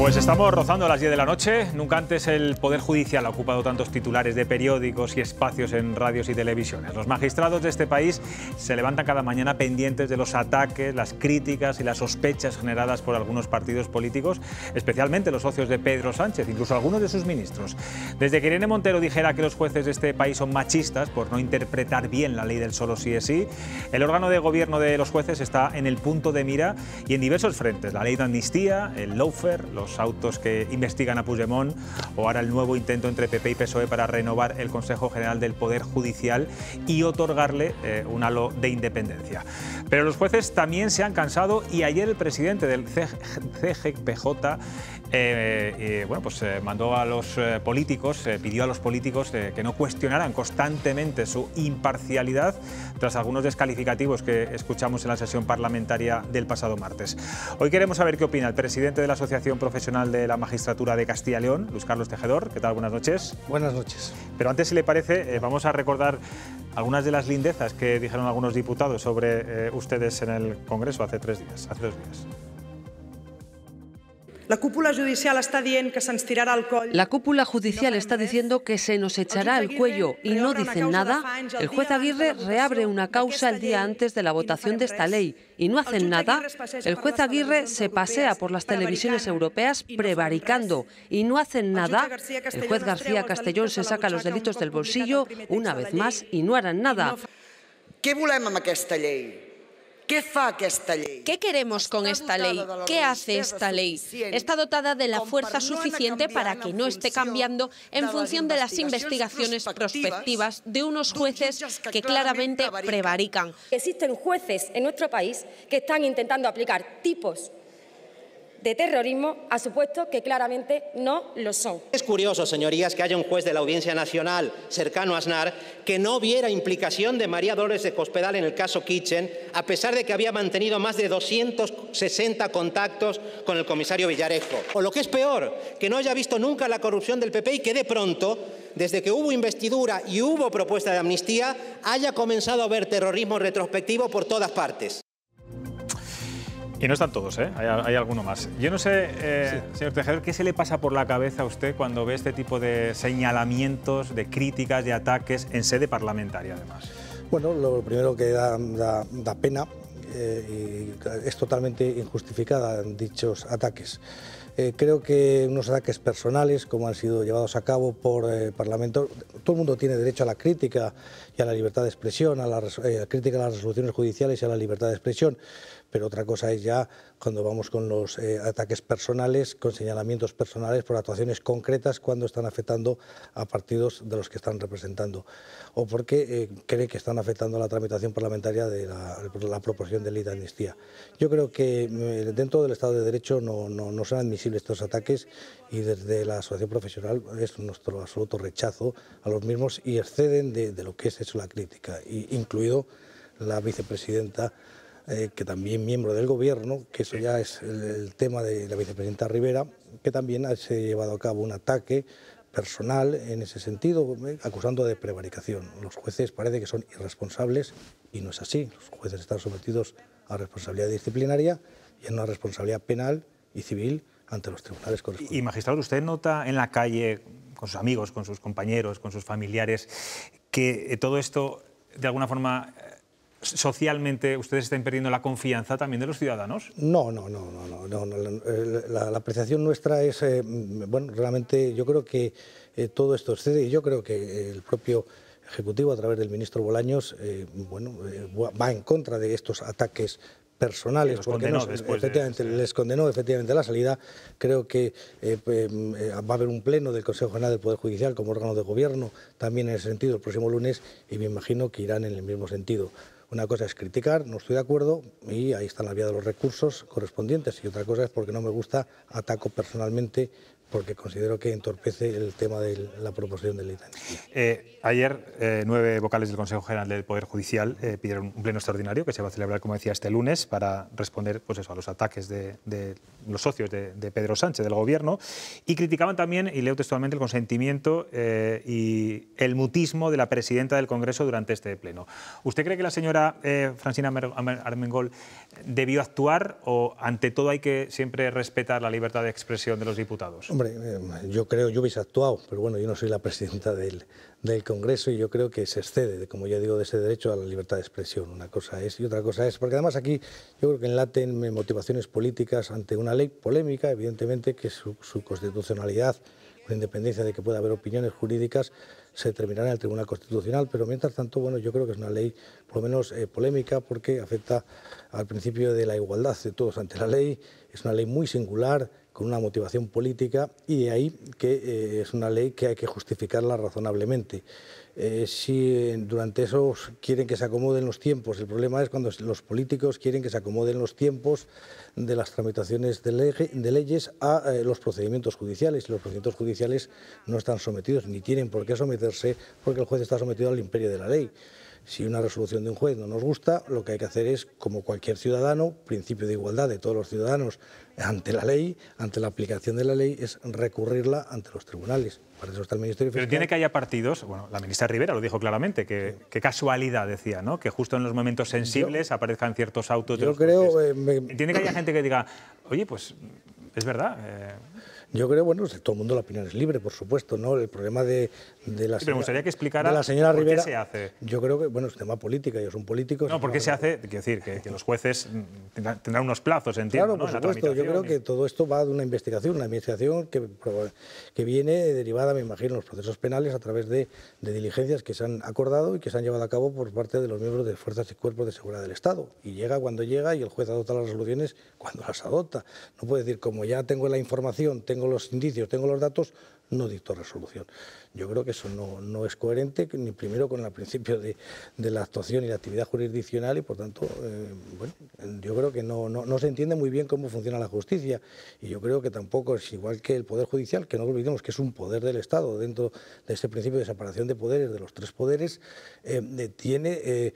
Pues estamos rozando a las 10 de la noche. Nunca antes el Poder Judicial ha ocupado tantos titulares de periódicos y espacios en radios y televisiones. Los magistrados de este país se levantan cada mañana pendientes de los ataques, las críticas y las sospechas generadas por algunos partidos políticos, especialmente los socios de Pedro Sánchez, incluso algunos de sus ministros. Desde que Irene Montero dijera que los jueces de este país son machistas por no interpretar bien la ley del solo sí es sí, el órgano de gobierno de los jueces está en el punto de mira y en diversos frentes. La ley de amnistía, el lawfare, los autos que investigan a Puigdemont o ahora el nuevo intento entre PP y PSOE para renovar el Consejo General del Poder Judicial y otorgarle eh, un halo de independencia. Pero los jueces también se han cansado y ayer el presidente del CGPJ y eh, eh, bueno, pues eh, mandó a los políticos, pidió a los políticos que no cuestionaran constantemente su imparcialidad tras algunos descalificativos que escuchamos en la sesión parlamentaria del pasado martes. Hoy queremos saber qué opina el presidente de la Asociación Profesional de la Magistratura de Castilla y León, Luis Carlos Tejedor. ¿Qué tal? Buenas noches. Buenas noches. Pero antes, si le parece, vamos a recordar algunas de las lindezas que dijeron algunos diputados sobre ustedes en el Congreso hace tres días, hace dos días. La cúpula judicial está diciendo que se nos echará el cuello y no dicen nada. El juez Aguirre reabre una causa el día antes de la votación de esta ley y no hacen nada. El juez Aguirre se pasea por las televisiones europeas prevaricando y no hacen nada. El juez García Castellón se saca los delitos del bolsillo una vez más y no harán nada. ¿Qué volem amb esta ley? ¿Qué queremos con esta ley? ¿Qué hace esta ley? Está dotada de la fuerza suficiente para que no esté cambiando en función de las investigaciones prospectivas de unos jueces que claramente prevarican. Existen jueces en nuestro país que están intentando aplicar tipos de terrorismo ha supuesto que claramente no lo son. Es curioso, señorías, que haya un juez de la Audiencia Nacional cercano a Aznar que no viera implicación de María Dolores de Cospedal en el caso Kitchen, a pesar de que había mantenido más de 260 contactos con el comisario Villarejo. O lo que es peor, que no haya visto nunca la corrupción del PP y que de pronto desde que hubo investidura y hubo propuesta de amnistía, haya comenzado a haber terrorismo retrospectivo por todas partes. Y no están todos, ¿eh? hay, alguno más. Yo no sé, eh, señor Tejer, ¿qué se le pasa por la cabeza a usted cuando ve este tipo de señalamientos, de críticas, de ataques en sede parlamentaria, además? Bueno, lo primero que da, pena eh, y es totalmente injustificada dichos ataques. Eh, creo que unos ataques personales, como han sido llevados a cabo por el Parlamento, todo el mundo tiene derecho a la crítica y a la libertad de expresión, a la crítica a las resoluciones judiciales y a la libertad de expresión pero otra cosa es ya cuando vamos con los eh, ataques personales, con señalamientos personales por actuaciones concretas cuando están afectando a partidos de los que están representando o porque eh, cree que están afectando a la tramitación parlamentaria de la, proporción de ley de amnistía. Yo creo que mm, dentro del Estado de Derecho no, son admisibles estos ataques y desde la asociación profesional es nuestro absoluto rechazo a los mismos y exceden de, lo que es eso la crítica, incluido la vicepresidenta eh, que también miembro del Gobierno, que eso ya es el, tema de la vicepresidenta Rivera, que también se ha llevado a cabo un ataque personal en ese sentido, eh, acusando de prevaricación. Los jueces parece que son irresponsables y no es así. Los jueces están sometidos a responsabilidad disciplinaria y a una responsabilidad penal y civil ante los tribunales correspondientes. Y magistrado, usted nota en la calle, con sus amigos, con sus compañeros, con sus familiares, que eh, todo esto de alguna forma socialmente ustedes están perdiendo la confianza también de los ciudadanos? No, no, no, no, no, eh, la, apreciación nuestra es, eh, bueno, realmente yo creo que eh, todo esto excede y yo creo que el propio Ejecutivo a través del ministro Bolaños, bueno, va en contra de estos ataques personales, porque efectivamente, este les condenó efectivamente la salida. Creo que mm, va a haber un pleno del Consejo General del Poder Judicial como órgano de gobierno también en ese sentido el próximo lunes y me imagino que irán en el mismo sentido. Una cosa es criticar, no estoy de acuerdo y ahí están la vía de los recursos correspondientes y otra cosa es porque no me gusta, ataco personalmente porque considero que entorpece el tema de la proporción de ley. Eh, ayer, eh, nueve vocales del Consejo General del Poder Judicial eh, pidieron un pleno extraordinario que se va a celebrar, como decía, este lunes para responder pues a los ataques de, los socios de, de, Pedro Sánchez, del Gobierno, y criticaban también, y leo textualmente, el consentimiento y el mutismo de la presidenta del Congreso durante este pleno. ¿Usted cree que la señora Francina Armengol debió actuar o, ante todo, hay que siempre respetar la libertad de expresión de los diputados? Eh, yo creo, yo hubiese actuado, pero bueno, yo no soy la presidenta del, Congreso y yo creo que se excede, como ya digo, de ese derecho a la libertad de expresión. Una cosa es y otra cosa es, porque además aquí yo creo que enlaten motivaciones políticas ante una ley polémica, evidentemente, que su, constitucionalidad, con independencia de que pueda haber opiniones jurídicas, se terminará en el Tribunal Constitucional, pero mientras tanto, bueno, yo creo que es una ley por lo menos eh, polémica porque afecta al principio de la igualdad de todos ante la ley, es una ley muy singular con una motivación política y de ahí que eh, es una ley que hay que justificarla razonablemente. Eh, si eh, durante eso quieren que se acomoden los tiempos, el problema es cuando los políticos quieren que se acomoden los tiempos de las tramitaciones de, leyes a los procedimientos judiciales. Los procedimientos judiciales no están sometidos ni tienen por qué someterse porque el juez está sometido al imperio de la ley. Si una resolución de un juez no nos gusta, lo que hay que hacer es, como cualquier ciudadano, principio de igualdad de todos los ciudadanos ante la ley, ante la aplicación de la ley, es recurrirla ante los tribunales. Para eso está el Ministerio Pero tiene que haya partidos, bueno, la ministra Rivera lo dijo claramente, que, casualidad decía, ¿no? Que justo en los momentos sensibles aparezcan ciertos autos. Yo creo... Eh, tiene que haya gente que diga, oye, pues es verdad. Eh". Yo creo, bueno, todo el mundo la opinión es libre, por supuesto, ¿no? El problema de, de la, pero me gustaría que explicara de la señora Rivera. qué se hace. Yo creo que, bueno, es tema política, ellos son políticos. No, porque se hace, quiero decir, que, los jueces tendrán unos plazos, entiendo. Claro, por supuesto, yo creo que todo esto va de una investigación, una investigación que, que viene derivada, me imagino, los procesos penales a través de, de, diligencias que se han acordado y que se han llevado a cabo por parte de los miembros de fuerzas y cuerpos de seguridad del Estado. Y llega cuando llega y el juez adopta las resoluciones cuando las adopta. No puede decir, como ya tengo la información, tengo los indicios, tengo los datos, no dictó resolución. Yo creo que eso no, es coherente, ni primero con el principio de, la actuación y la actividad jurisdiccional, y por tanto, eh, yo creo que no, se entiende muy bien cómo funciona la justicia, y yo creo que tampoco es igual que el Poder Judicial, que no olvidemos que es un poder del Estado, dentro de ese principio de separación de poderes, de los tres poderes, eh, eh, tiene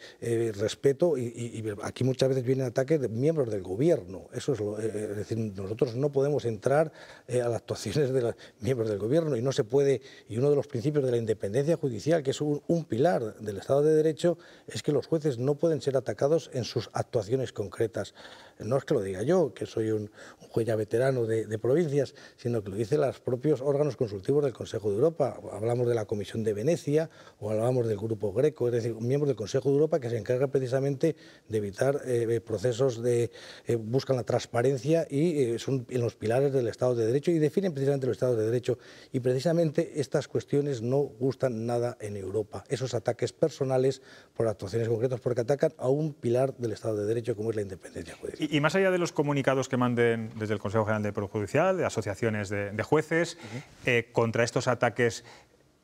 respeto, y, aquí muchas veces vienen ataques de miembros del gobierno, eso es, lo, decir, nosotros no podemos entrar a las actuaciones de los miembros del gobierno, y no se puede, y uno de los principios de la independencia judicial, que es un pilar del Estado de Derecho, es que los jueces no pueden ser atacados en sus actuaciones concretas no es que lo diga yo, que soy un, juez veterano de, provincias, sino que lo dicen los propios órganos consultivos del Consejo de Europa. Hablamos de la Comisión de Venecia o hablamos del Grupo Greco, es decir, un miembro del Consejo de Europa que se encarga precisamente de evitar eh, procesos de... Eh, buscan la transparencia y eh, son en los pilares del Estado de Derecho y definen precisamente el Estado de Derecho. Y precisamente estas cuestiones no gustan nada en Europa. Esos ataques personales por actuaciones concretas porque atacan a un pilar del Estado de Derecho como es la independencia judicial. Y, más allá de los comunicados que manden desde el Consejo General de Poder de asociaciones de, jueces, eh, contra estos ataques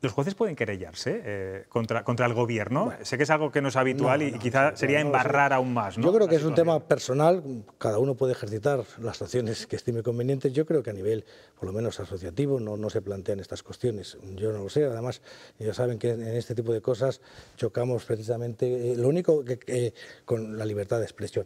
¿Los jueces pueden querellarse eh, contra, contra el gobierno? sé que es algo que no es habitual y quizá sería embarrar aún más. Yo creo que es un tema personal, cada uno puede ejercitar las acciones que estime convenientes. Yo creo que a nivel, por lo menos asociativo, no, no se plantean estas cuestiones. Yo no lo sé, además, ya saben que en este tipo de cosas chocamos precisamente, eh, lo único que, con la libertad de expresión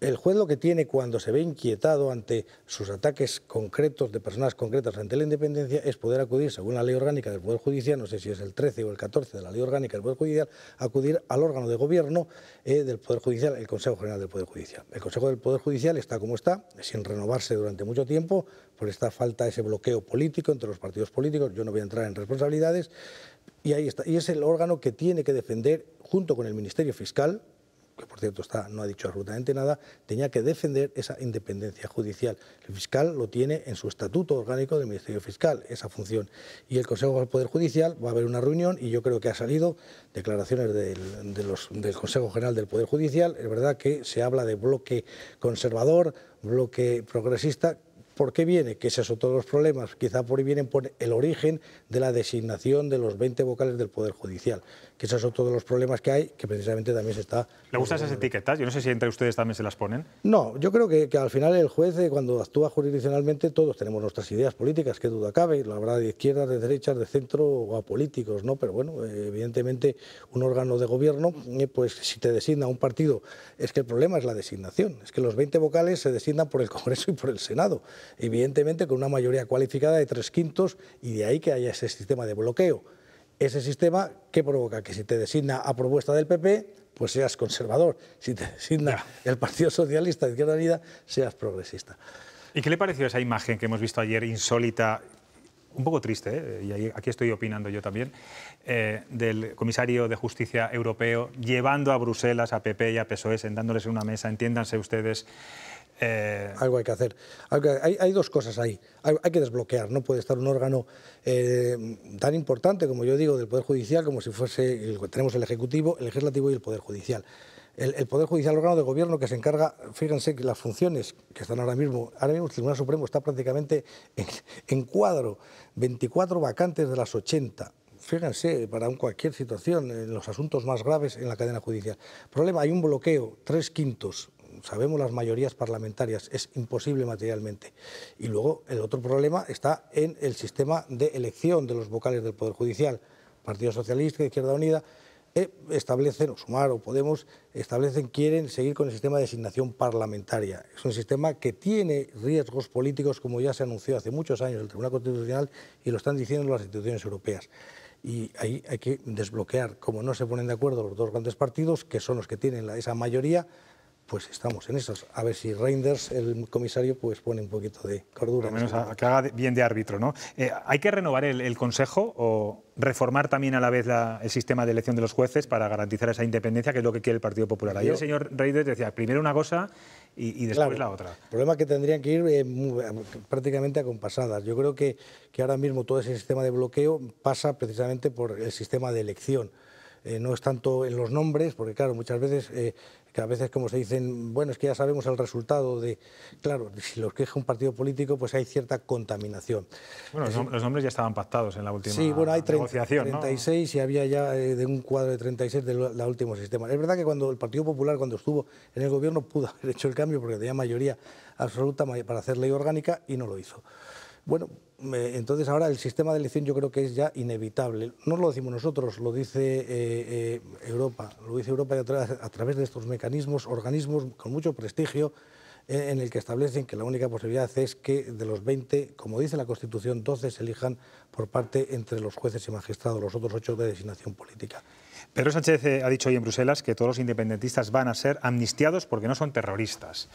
el juez lo que tiene cuando se ve inquietado ante sus ataques concretos de personas concretas ante la independencia es poder acudir, según la ley orgánica del Poder Judicial, no sé si es el 13 o el 14 de la ley orgánica del Poder Judicial, acudir al órgano de gobierno eh, del Poder Judicial, el Consejo General del Poder Judicial. El Consejo del Poder Judicial está como está, sin renovarse durante mucho tiempo, por esta falta, ese bloqueo político entre los partidos políticos, yo no voy a entrar en responsabilidades, y ahí está. Y es el órgano que tiene que defender, junto con el Ministerio Fiscal, que por cierto está, no ha dicho absolutamente nada, tenía que defender esa independencia judicial. El fiscal lo tiene en su estatuto orgánico del Ministerio Fiscal, esa función. Y el Consejo del Poder Judicial va a haber una reunión y yo creo que ha salido declaraciones del, Consejo General del Poder Judicial. Es verdad que se habla de bloque conservador, bloque progresista, ¿Por qué viene? Que se son todos los problemas. Quizá por ahí vienen por el origen de la designación de los 20 vocales del Poder Judicial que esos son todos los problemas que hay, que precisamente también se está... ¿Le gustan esas eh, etiquetas? Yo no sé si entre ustedes también se las ponen. No, yo creo que, al final el juez, eh, cuando actúa jurisdiccionalmente, todos tenemos nuestras ideas políticas, que duda cabe, la verdad de izquierdas, de derechas, de centro o a políticos, ¿no? Pero bueno, eh, evidentemente un órgano de gobierno, pues si te designa un partido, es que el problema es la designación, es que los 20 vocales se designan por el Congreso y por el Senado, evidentemente con una mayoría cualificada de tres quintos y de ahí que haya ese sistema de bloqueo ese sistema que provoca que si te designa a propuesta del PP, pues seas conservador. Si te designa el Partido Socialista de Izquierda Unida, seas progresista. ¿Y qué le pareció esa imagen que hemos visto ayer, insólita, un poco triste, eh? y aquí estoy opinando yo también, eh, del comisario de justicia europeo llevando a Bruselas a PP y a PSOE, sentándoles en una mesa, entiéndanse ustedes, eh, Algo hay que hacer. Hay, dos cosas ahí. Hay, que desbloquear. No puede estar un órgano eh, tan importante, como yo digo, del Poder Judicial, como si fuese. El, tenemos el Ejecutivo, el Legislativo y el Poder Judicial. El, Poder Judicial, el órgano de gobierno que se encarga, fíjense que las funciones que están ahora mismo, ahora mismo el Tribunal Supremo está prácticamente en, cuadro, 24 vacantes de las 80 fíjense, para cualquier situación, en los asuntos más graves en la cadena judicial. Problema, hay un bloqueo, tres quintos sabemos las mayorías parlamentarias, es imposible materialmente. Y luego el otro problema está en el sistema de elección de los vocales del Poder Judicial. Partido Socialista, Izquierda Unida, eh, establecen, o Sumar o Podemos, establecen, quieren seguir con el sistema de designación parlamentaria. Es un sistema que tiene riesgos políticos, como ya se anunció hace muchos años el Tribunal Constitucional y lo están diciendo las instituciones europeas. Y ahí hay que desbloquear, como no se ponen de acuerdo los dos grandes partidos, que son los que tienen esa mayoría, pues estamos en esos. A ver si Reinders, el comisario, pues pone un poquito de cordura. Al menos que haga bien de árbitro, ¿no? Eh, ¿Hay que renovar el, Consejo o reformar también a la vez el sistema de elección de los jueces para garantizar esa independencia, que es lo que quiere el Partido Popular? Ayer el señor Reinders decía, primero una cosa y, después la otra. El problema es que tendrían que ir eh, eh, prácticamente prácticamente acompasadas. Yo creo que, ahora mismo todo ese sistema de bloqueo pasa precisamente por el sistema de elección. no es tanto en los nombres, porque claro, muchas veces que a veces como se dicen, bueno, es que ya sabemos el resultado de... Claro, si los queja un partido político, pues hay cierta contaminación. Bueno, los, nombres ya estaban pactados en la última Sí, bueno, hay 36 y había ya eh, de un cuadro de 36 del último sistema. Es verdad que cuando el Partido Popular, cuando estuvo en el gobierno, pudo haber hecho el cambio porque tenía mayoría absoluta para hacer ley orgánica y no lo hizo. Bueno, entonces ahora el sistema de elección yo creo que es ya inevitable. No lo decimos nosotros, lo dice eh, eh, Europa, lo dice Europa a, través de estos mecanismos, organismos con mucho prestigio, eh, en el que establecen que la única posibilidad es que de los 20, como dice la Constitución, 12 se elijan por parte entre los jueces y magistrados, los otros 8 de designación política. Pedro Sánchez ha dicho hoy en Bruselas que todos los independentistas van a ser amnistiados porque no son terroristas.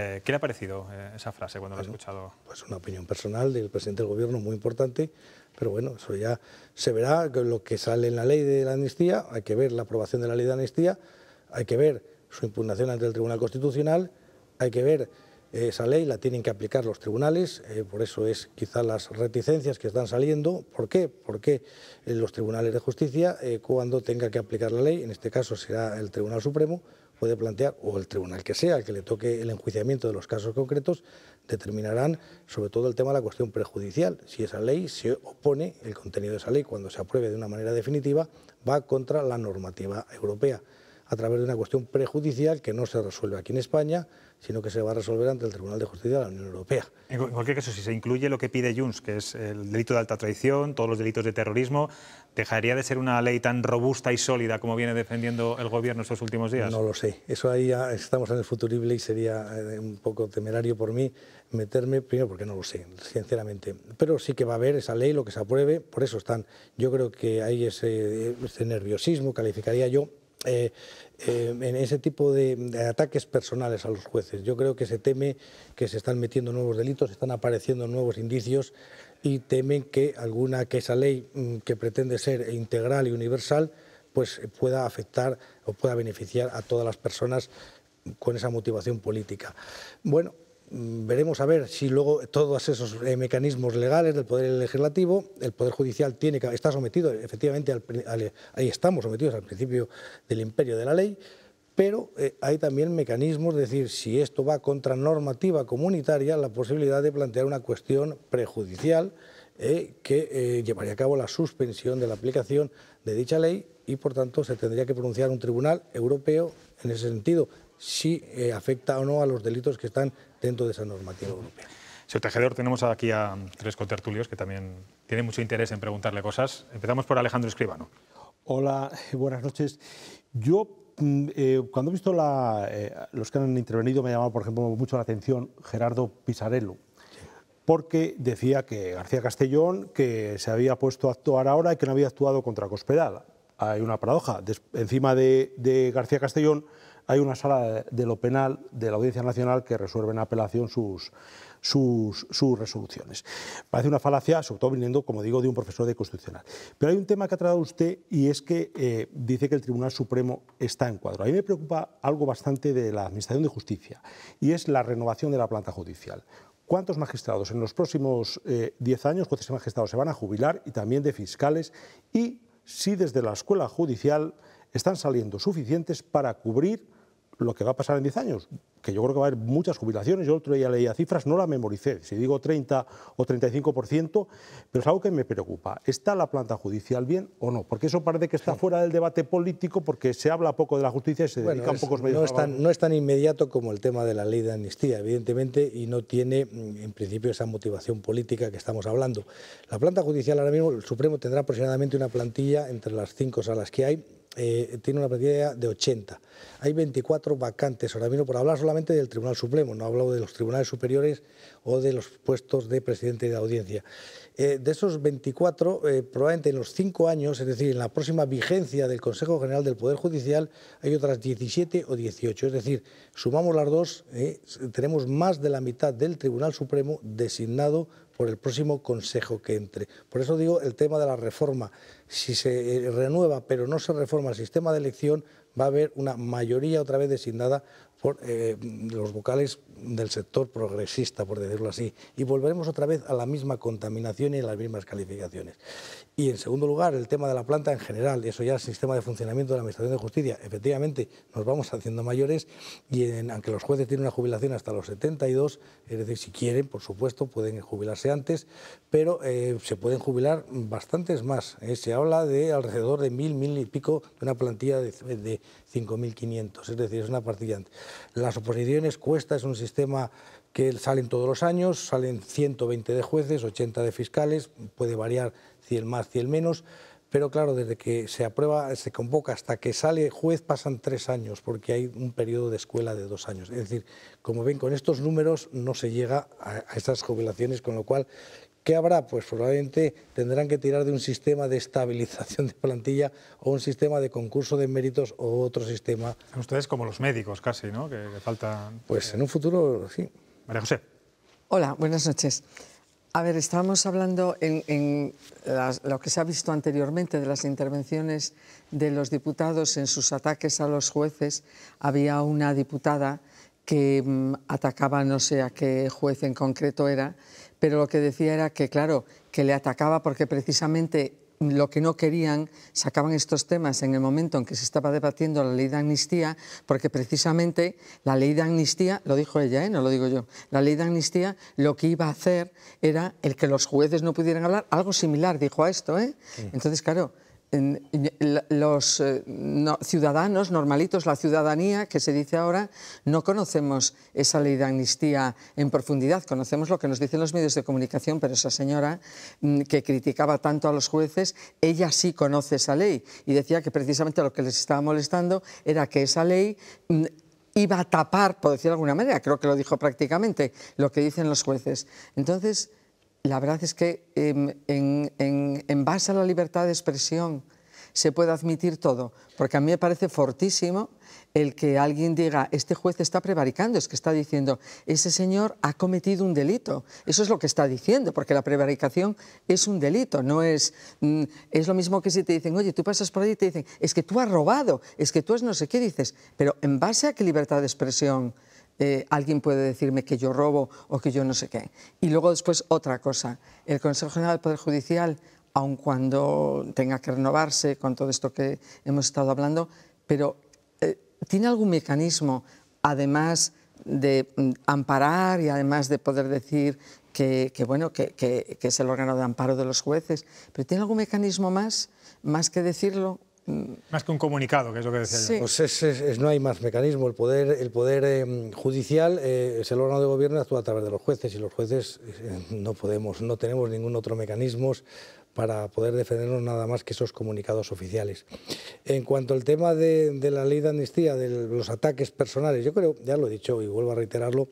Eh, ¿Qué le ha parecido eh, esa frase cuando la lo ha escuchado? Pues una opinión personal del presidente del gobierno muy importante, pero bueno, eso ya se verá lo que sale en la ley de la amnistía, hay que ver la aprobación de la ley de amnistía, hay que ver su impugnación ante el Tribunal Constitucional, hay que ver eh, esa ley, la tienen que aplicar los tribunales, por eso es quizás las reticencias que están saliendo. ¿Por qué? Porque los tribunales de justicia, cuando tenga que aplicar la ley, en este caso será el Tribunal Supremo, puede plantear, o el tribunal que sea, al que le toque el enjuiciamiento de los casos concretos, determinarán sobre todo el tema de la cuestión prejudicial. Si esa ley se opone, el contenido de esa ley, cuando se apruebe de una manera definitiva, va contra la normativa europea, a través de una cuestión prejudicial que no se resuelve aquí en España, sino que se va a resolver ante el Tribunal de Justicia de la Unión Europea. En cualquier caso, si se incluye lo que pide Junts, que es el delito de alta traición, todos los delitos de terrorismo, ¿dejaría de ser una ley tan robusta y sólida como viene defendiendo el Gobierno estos últimos días? No lo sé. Eso ahí ya estamos en el futurible y sería eh, un poco temerario por mí meterme, primero porque no lo sé, sinceramente. Pero sí que va a haber esa ley, lo que se apruebe, por eso están. Yo creo que hay ese nerviosismo, calificaría yo, eh, eh, en ese tipo de, de, ataques personales a los jueces. Yo creo que se teme que se están metiendo nuevos delitos, están apareciendo nuevos indicios y temen que alguna que esa ley mm, que pretende ser integral y universal pues eh, pueda afectar o pueda beneficiar a todas las personas con esa motivación política. Bueno, Mm, veremos a ver si luego todos esos eh, mecanismos legales del Poder Legislativo, el Poder Judicial tiene está sometido efectivamente, ahí estamos sometidos al principio del imperio de la ley, pero eh, hay también mecanismos, es decir, si esto va contra normativa comunitaria, la posibilidad de plantear una cuestión prejudicial eh, que llevaría a cabo la suspensión de la aplicación de dicha ley y, por tanto, se tendría que pronunciar un tribunal europeo en ese sentido, si afecta o no a los delitos que están dentro de esa normativa europea. Señor Tejedor, tenemos aquí a tres contertulios que también tienen mucho interés en preguntarle cosas. Empezamos por Alejandro Escribano. Hola, buenas noches. Yo mm, eh, cuando he visto la, eh, los que han intervenido, me ha llamado, por ejemplo, mucho la atención Gerardo Pisarello, porque decía que García Castellón que se había puesto a actuar ahora y que no había actuado contra Cospedal. Hay una paradoja. encima de, de, García Castellón hay una sala de lo penal de la Audiencia Nacional que resuelve en apelación sus, resoluciones. Parece una falacia, sobre todo viniendo, como digo, de un profesor de constitucional. Pero hay un tema que ha tratado usted y es que eh, dice que el Tribunal Supremo está en cuadro. A mí me preocupa algo bastante de la Administración de Justicia y es la renovación de la planta judicial. ¿Cuántos magistrados en los próximos 10 eh, años, jueces magistrados, se van a jubilar y también de fiscales? Y si desde la escuela judicial están saliendo suficientes para cubrir lo que va a pasar en 10 años, que yo creo que va a haber muchas jubilaciones, yo el otro día leía cifras, no la memoricé, si digo 30 o 35%, pero es algo que me preocupa. ¿Está la planta judicial bien o no? Porque eso parece que está fuera del debate político porque se habla poco de la justicia y se dedican pocos medios. No no es tan inmediato como el tema de la ley de amnistía, evidentemente, y no tiene mm, en principio esa motivación política que estamos hablando. La planta judicial ahora mismo, el Supremo tendrá aproximadamente una plantilla entre las cinco salas que hay, eh, tiene una plantilla de 80. Hay 24 vacantes ahora mismo, por hablar solamente del Tribunal Supremo, no he hablado de los tribunales superiores o de los puestos de presidente de audiencia. Eh, de esos 24, eh, probablemente en los cinco años, es decir, en la próxima vigencia del Consejo General del Poder Judicial, hay otras 17 o 18. Es decir, sumamos las dos, tenemos más de la mitad del Tribunal Supremo designado por el próximo Consejo que entre. Por eso digo el tema de la reforma. Si se eh, renueva pero no se reforma el sistema de elección, va a haber una mayoría otra vez designada por eh, los vocales del sector progresista, por decirlo así, y volveremos otra vez a la misma contaminación y a las mismas calificaciones. Y en segundo lugar, el tema de la planta en general, y eso ya el sistema de funcionamiento de la Administración de Justicia. Efectivamente, nos vamos haciendo mayores y aunque los jueces tienen una jubilación hasta los 72, es decir, si quieren, por supuesto, pueden jubilarse antes, pero eh, se pueden jubilar bastantes más. Eh, se habla de alrededor de mil, mil y pico de una plantilla de, de 5.500, es decir, es una partida. Las oposiciones cuesta, es un sistema que salen todos los años, salen 120 de jueces, 80 de fiscales, puede variar 100 más, el menos, pero claro, desde que se aprueba, se convoca hasta que sale juez pasan tres años, porque hay un periodo de escuela de dos años. Es decir, como ven, con estos números no se llega a, estas jubilaciones, con lo cual, ¿qué habrá? Pues probablemente tendrán que tirar de un sistema de estabilización de plantilla o un sistema de concurso de méritos o otro sistema. Ustedes como los médicos casi, ¿no? que faltan... Pues en un futuro, sí. María José. Hola, buenas noches. A ver, estábamos hablando en, lo que se ha visto anteriormente de las intervenciones de los diputados en sus ataques a los jueces. Había una diputada que mm, atacaba no sé a qué juez en concreto era, pero lo que decía era que, claro, que le atacaba porque precisamente lo que no querían, sacaban estos temas en el momento en que se estaba debatiendo la ley de amnistía, porque precisamente la ley de amnistía, lo dijo ella, ¿eh? no lo digo yo, la ley de amnistía lo que iba a hacer era el que los jueces no pudieran hablar, algo similar dijo a esto. ¿eh? Entonces, claro, los eh, ciudadanos normalitos, la ciudadanía, que se dice ahora, no conocemos esa ley de amnistía en profundidad, conocemos lo que nos dicen los medios de comunicación, pero esa señora mm, que criticaba tanto a los jueces, ella sí conoce esa ley y decía que precisamente lo que les estaba molestando era que esa ley mm, iba a tapar, por decir de alguna manera, creo que lo dijo prácticamente, lo que dicen los jueces. Entonces, la verdad es que em, en, base a la libertad de expresión se puede admitir todo, porque a mí me parece fortísimo el que alguien diga, este juez está prevaricando, es que está diciendo, ese señor ha cometido un delito. Eso es lo que está diciendo, porque la prevaricación es un delito, no es... Mm, es lo mismo que si te dicen, oye, tú pasas por ahí y te dicen, es que tú has robado, es que tú es no sé qué, dices, pero en base a qué libertad de expresión eh, alguien puede decirme que yo robo o que yo no sé qué. Y luego después otra cosa, el Consejo General del Poder Judicial, aun cuando tenga que renovarse con todo esto que hemos estado hablando, pero eh, ¿tiene algún mecanismo, además de mm, amparar y además de poder decir que, bueno, que, es el órgano de amparo de los jueces, pero ¿tiene algún mecanismo más, más que decirlo? Más que un comunicado, que es lo que decía yo. Pues no hay más mecanismo. El poder, el poder eh, judicial eh, es el órgano de gobierno actúa a través de los jueces y los jueces eh, no podemos, no tenemos ningún otro mecanismo para poder defendernos nada más que esos comunicados oficiales. En cuanto al tema de, de la ley de amnistía, de los ataques personales, yo creo, ya lo he dicho y vuelvo a reiterarlo,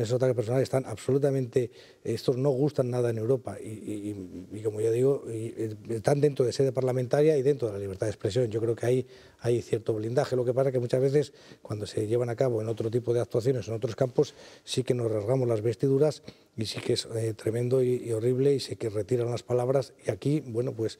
esos nota están absolutamente, estos no gustan nada en Europa y, como ya digo, eh, están dentro de sede parlamentaria y dentro de la libertad de expresión. Yo creo que ahí hay, cierto blindaje. Lo que pasa es que muchas veces cuando se llevan a cabo en otro tipo de actuaciones, en otros campos, sí que nos rasgamos las vestiduras y sí que es eh, tremendo y, horrible y sí que retiran las palabras. Y aquí, bueno, pues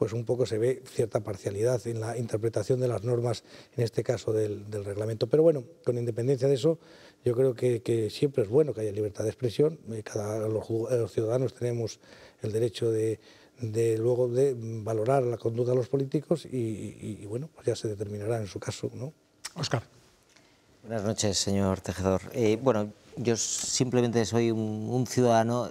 pues un poco se ve cierta parcialidad en la interpretación de las normas, en este caso del, reglamento. Pero bueno, con independencia de eso, yo creo que, siempre es bueno que haya libertad de expresión. Eh, cada, eh, los, ciudadanos tenemos el derecho de, luego de valorar la conducta de los políticos y, bueno, pues ya se determinará en su caso, ¿no? Oscar. Buenas noches, señor Tejedor. Eh, bueno, yo simplemente soy un, ciudadano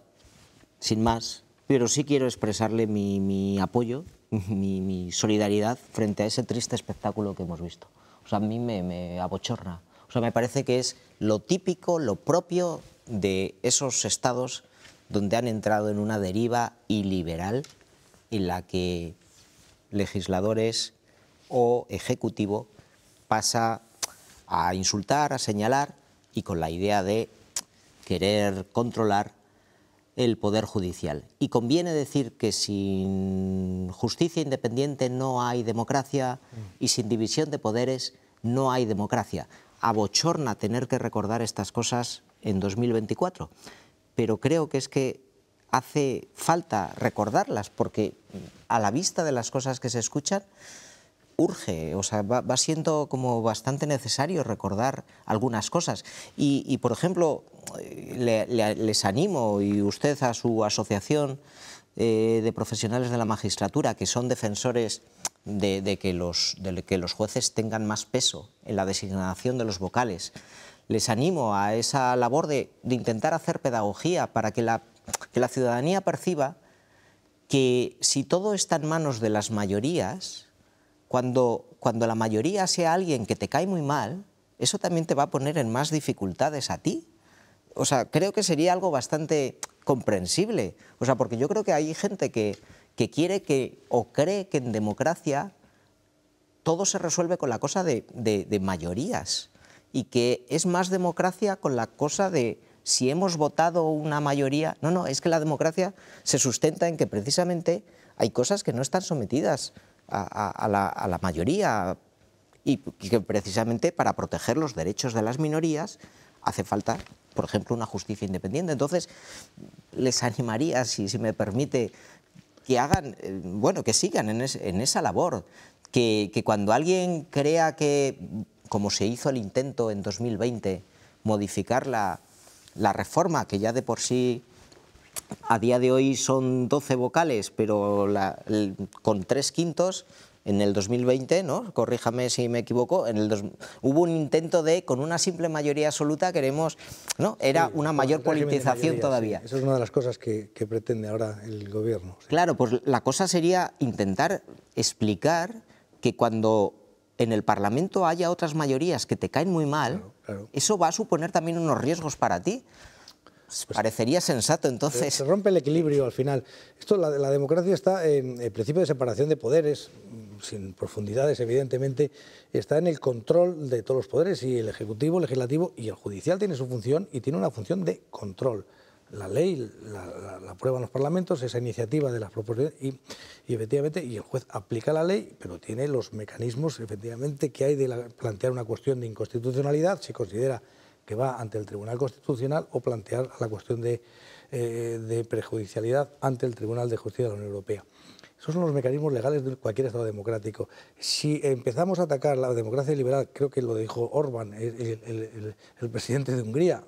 sin más, pero sí quiero expresarle mi apoyo mi, solidaridad frente a ese triste espectáculo que hemos visto. O sea, a mí me, abochorna. O sea, me parece que es lo típico, lo propio de esos estados donde han entrado en una deriva iliberal en la que legisladores o ejecutivo pasa a insultar, a señalar y con la idea de querer controlar el Poder Judicial. Y conviene decir que sin justicia independiente no hay democracia y sin división de poderes no hay democracia. Abochorna tener que recordar estas cosas en 2024, pero creo que es que hace falta recordarlas porque a la vista de las cosas que se escuchan, urge, o sea, va, siendo como bastante necesario recordar algunas cosas. y por ejemplo, les animo y usted a su asociación eh, de profesionales de la magistratura, que son defensores de, que los, jueces tengan más peso en la designación de los vocales. Les animo a esa labor de, intentar hacer pedagogía para que la, ciudadanía perciba que si todo está en manos de las mayorías, cuando, cuando la mayoría sea alguien que te cae muy mal, eso también te va a poner en más dificultades a ti o sea, creo que sería algo bastante comprensible. O sea, porque yo creo que hay gente que, quiere que o cree que en democracia todo se resuelve con la cosa de, mayorías y que es más democracia con la cosa de si hemos votado una mayoría. No, no, es que la democracia se sustenta en que precisamente hay cosas que no están sometidas a, la, a, la, mayoría y que precisamente para proteger los derechos de las minorías hace falta, por ejemplo, una justicia independiente. Entonces, les animaría, si, me permite, que hagan, eh, bueno, que sigan en, esa labor, que, cuando alguien crea que, como se hizo el intento en 2020, modificar la, reforma, que ya de por sí a día de hoy son 12 vocales, pero con tres quintos, en el 2020, ¿no? corríjame si me equivoco, en el hubo un intento de, con una simple mayoría absoluta, queremos, ¿no? era una mayor politización todavía. Eso es una de las cosas que, pretende ahora el gobierno. Claro, pues la cosa sería intentar explicar que cuando en el Parlamento haya otras mayorías que te caen muy mal, eso va a suponer también unos riesgos para ti. Pues Parecería sensato, entonces. Se rompe el equilibrio al final. Esto, la, la democracia está en el principio de separación de poderes, sin profundidades, evidentemente, está en el control de todos los poderes y el Ejecutivo, el Legislativo y el Judicial tiene su función y tiene una función de control. La ley la, aprueban los parlamentos, esa iniciativa de las propuestas y, efectivamente y el juez aplica la ley, pero tiene los mecanismos efectivamente que hay de plantear una cuestión de inconstitucionalidad si considera que va ante el Tribunal Constitucional o plantear la cuestión de, eh, de prejudicialidad ante el Tribunal de Justicia de la Unión Europea. Esos son los mecanismos legales de cualquier Estado democrático. Si empezamos a atacar la democracia liberal, creo que lo dijo Orban, el, presidente de Hungría,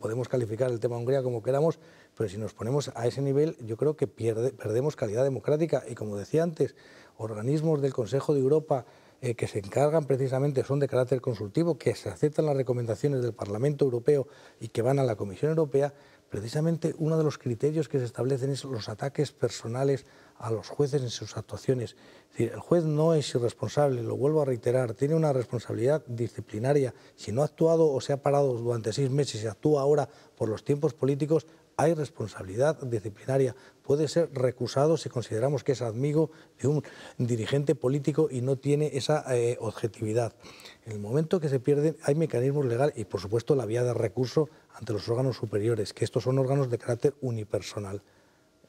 podemos calificar el tema de Hungría como queramos, pero si nos ponemos a ese nivel, yo creo que perdemos calidad democrática. Y como decía antes, organismos del Consejo de Europa eh, que se encargan precisamente, son de carácter consultivo, que se aceptan las recomendaciones del Parlamento Europeo y que van a la Comisión Europea, precisamente uno de los criterios que se establecen es los ataques personales a los jueces en sus actuaciones. el juez no es irresponsable, lo vuelvo a reiterar, tiene una responsabilidad disciplinaria. Si no ha actuado o se ha parado durante seis meses y actúa ahora por los tiempos políticos, hay responsabilidad disciplinaria. Puede ser recusado si consideramos que es amigo de un dirigente político y no tiene esa eh, objetividad. En el momento que se pierden, hay mecanismos legales y, por supuesto, la vía de recurso ante los órganos superiores, que estos son órganos de carácter unipersonal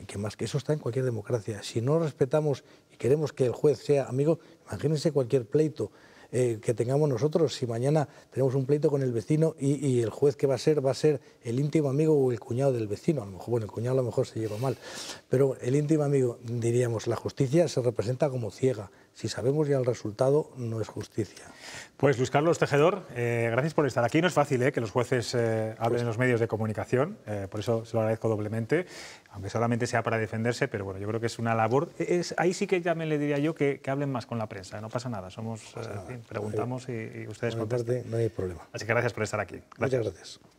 que más que eso está en cualquier democracia. Si no respetamos y queremos que el juez sea amigo, imagínense cualquier pleito eh, que tengamos nosotros. Si mañana tenemos un pleito con el vecino y, y, el juez que va a ser va a ser el íntimo amigo o el cuñado del vecino, a lo mejor, bueno, el cuñado a lo mejor se lleva mal, pero el íntimo amigo, diríamos, la justicia se representa como ciega. Si sabemos ya el resultado, no es justicia. Pues Luis Carlos Tejedor, eh, gracias por estar aquí. No es fácil eh, que los jueces eh, hablen en los medios de comunicación, por eso se lo agradezco doblemente, aunque solamente sea para defenderse, pero bueno, yo creo que es una labor. ahí sí que ya me le diría yo que, hablen más con la prensa, no pasa nada, somos preguntamos y, ustedes contestan. No hay problema. Así que gracias por estar aquí. Muchas gracias.